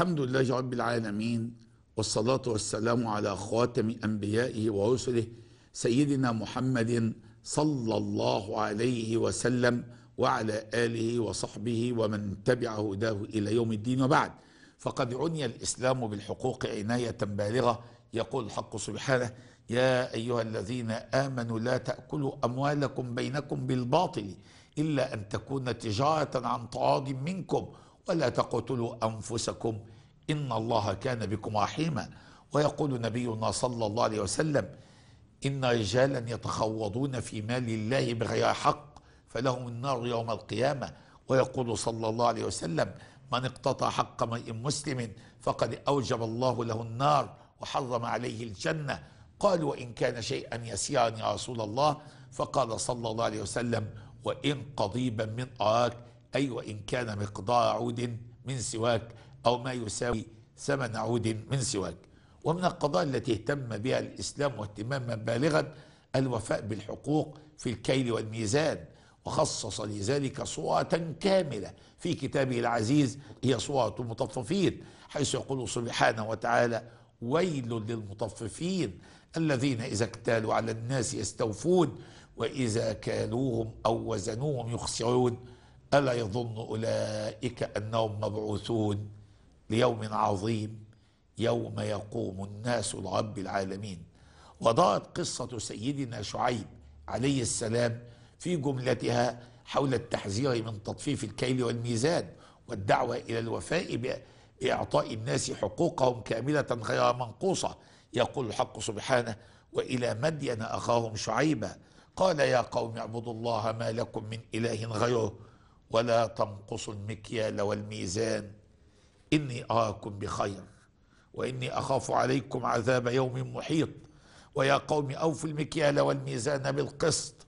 الحمد لله رب العالمين والصلاة والسلام على خاتم أنبيائه ورسله سيدنا محمد صلى الله عليه وسلم وعلى آله وصحبه ومن تبع هداه إلى يوم الدين وبعد فقد عني الإسلام بالحقوق عناية بالغة يقول الحق سبحانه يا أيها الذين آمنوا لا تأكلوا أموالكم بينكم بالباطل إلا أن تكون تجارة عن تعاض منكم ولا تقتلوا أنفسكم إن الله كان بكم رحيما ويقول نبينا صلى الله عليه وسلم إن رجالا يتخوضون في مال الله بغير حق فلهم النار يوم القيامة ويقول صلى الله عليه وسلم من اقتطع حق امرئ مسلم فقد أوجب الله له النار وحرم عليه الجنة قالوا وإن كان شيئا يسيرا يا رسول الله فقال صلى الله عليه وسلم وإن قضيبا من أراك أي أيوة، وإن كان مقدار عود من سواك أو ما يساوي ثمن عود من سواك ومن القضايا التي اهتم بها الإسلام واهتماما بالغا الوفاء بالحقوق في الكيل والميزان وخصص لذلك صورة كاملة في كتابه العزيز هي صورة المطففين حيث يقول سبحانه وتعالى ويل للمطففين الذين إذا اكتالوا على الناس يستوفون وإذا كالوهم أو وزنوهم يخسرون ألا يظن أولئك أنهم مبعوثون ليوم عظيم يوم يقوم الناس لرب العالمين وضاءت قصة سيدنا شعيب عليه السلام في جملتها حول التحذير من تطفيف الكيل والميزان والدعوة إلى الوفاء بإعطاء الناس حقوقهم كاملة غير منقوصة يقول الحق سبحانه وإلى مدين أخاهم شعيبا قال يا قوم اعبدوا الله ما لكم من إله غيره ولا تنقصوا المكيال والميزان إني أراكم بخير وإني أخاف عليكم عذاب يوم محيط ويا قوم أوفوا المكيال والميزان بالقسط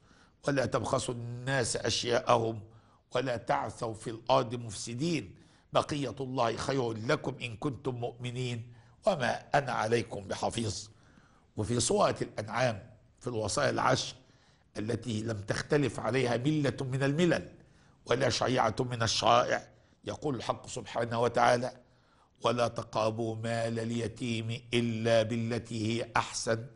ولا تبخسوا الناس أشياءهم ولا تعثوا في الأرض مفسدين بقية الله خير لكم إن كنتم مؤمنين وما أنا عليكم بحفيظ وفي سورة الأنعام في الوصايا العشر التي لم تختلف عليها ملة من الملل ولا شيعة من الشرائع يقول الحق سبحانه وتعالى ولا تقابوا مال اليتيم إلا بالتي هي أحسن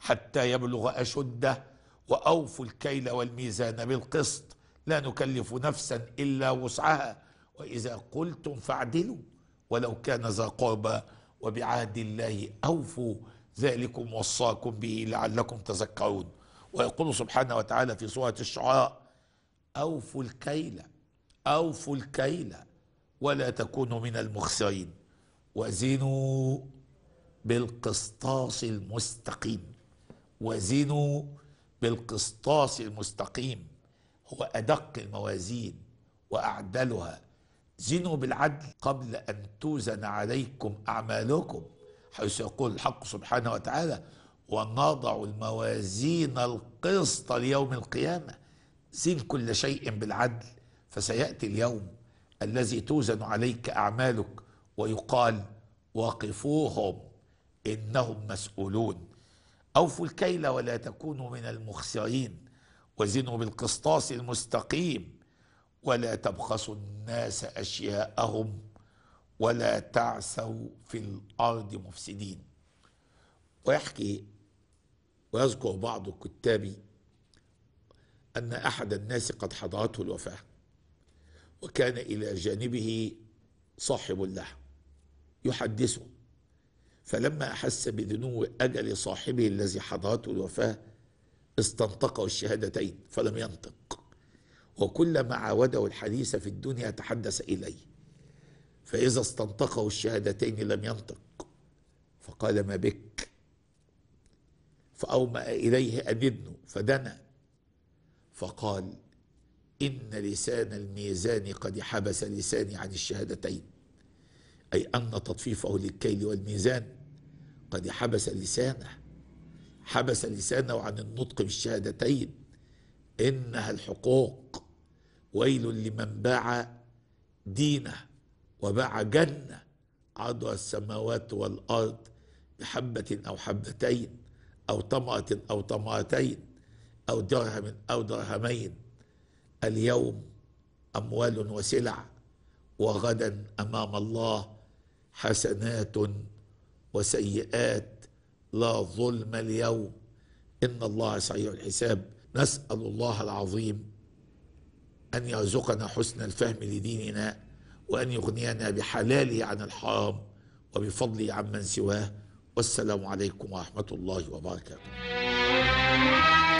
حتى يبلغ أشده وأوفوا الكيل والميزان بالقسط لا نكلف نفسا إلا وسعها وإذا قلتم فاعدلوا ولو كان ذا قربى وبعهد الله أوفوا ذلكم وصاكم به لعلكم تذكرون ويقول سبحانه وتعالى في سورة الشعراء أوفوا الكيل أوفوا الكيل ولا تكونوا من المخسرين وزنوا بالقسطاس المستقيم وزنوا بالقسطاس المستقيم هو أدق الموازين وأعدلها زنوا بالعدل قبل أن توزن عليكم أعمالكم حيث يقول الحق سبحانه وتعالى ونضع الموازين القسط ليوم القيامه زين كل شيء بالعدل فسياتي اليوم الذي توزن عليك اعمالك ويقال وقفوهم انهم مسؤولون اوفوا الكيل ولا تكونوا من المخسرين وزنوا بالقسطاس المستقيم ولا تبخسوا الناس اشياءهم ولا تعسوا في الارض مفسدين ويحكي ويذكر بعض الكتاب أن أحد الناس قد حضرته الوفاة وكان إلى جانبه صاحب له يحدثه فلما أحس بدنو أجل صاحبه الذي حضرته الوفاة استنطقه الشهادتين فلم ينطق وكلما عاوده الحديث في الدنيا تحدث إليه فإذا استنطقه الشهادتين لم ينطق فقال ما بك فأومأ إليه أن فدنا فقال إن لسان الميزان قد حبس لساني عن الشهادتين أي أن تطفيفه للكيل والميزان قد حبس لسانه حبس لسانه عن النطق بالشهادتين إنها الحقوق ويل لمن باع دينه وباع جنة عضو السماوات والأرض بحبة أو حبتين أو طمأة أو طمأتين أو درهم أو درهمين اليوم أموال وسلع وغدا أمام الله حسنات وسيئات لا ظلم اليوم إن الله سريع الحساب نسأل الله العظيم أن يرزقنا حسن الفهم لديننا وأن يغنينا بحلاله عن الحرام وبفضله عمن سواه والسلام عليكم ورحمة الله وبركاته